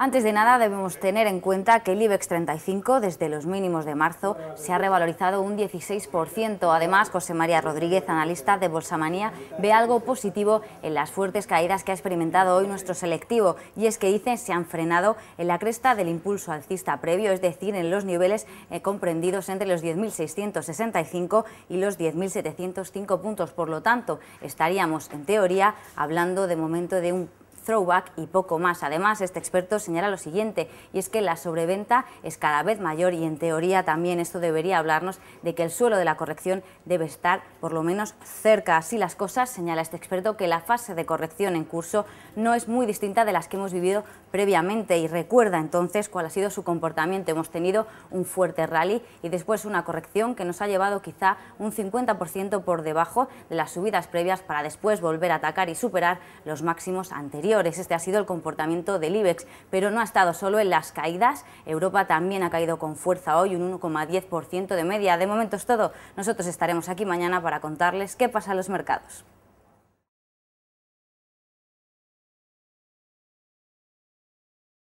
Antes de nada, debemos tener en cuenta que el IBEX 35, desde los mínimos de marzo, se ha revalorizado un 16%. Además, José María Rodríguez, analista de Bolsamanía, ve algo positivo en las fuertes caídas que ha experimentado hoy nuestro selectivo, y es que dice se han frenado en la cresta del impulso alcista previo, es decir, en los niveles eh, comprendidos entre los 10.665 y los 10.705 puntos. Por lo tanto, estaríamos, en teoría, hablando de momento de un throwback y poco más. Además, este experto señala lo siguiente, y es que la sobreventa es cada vez mayor y en teoría también esto debería hablarnos de que el suelo de la corrección debe estar por lo menos cerca. Así las cosas, señala este experto, que la fase de corrección en curso no es muy distinta de las que hemos vivido previamente y recuerda entonces cuál ha sido su comportamiento. Hemos tenido un fuerte rally y después una corrección que nos ha llevado quizá un 50% por debajo de las subidas previas para después volver a atacar y superar los máximos anteriores. Este ha sido el comportamiento del IBEX, pero no ha estado solo en las caídas. Europa también ha caído con fuerza hoy, un 1,10% de media. De momento es todo. Nosotros estaremos aquí mañana para contarles qué pasa en los mercados.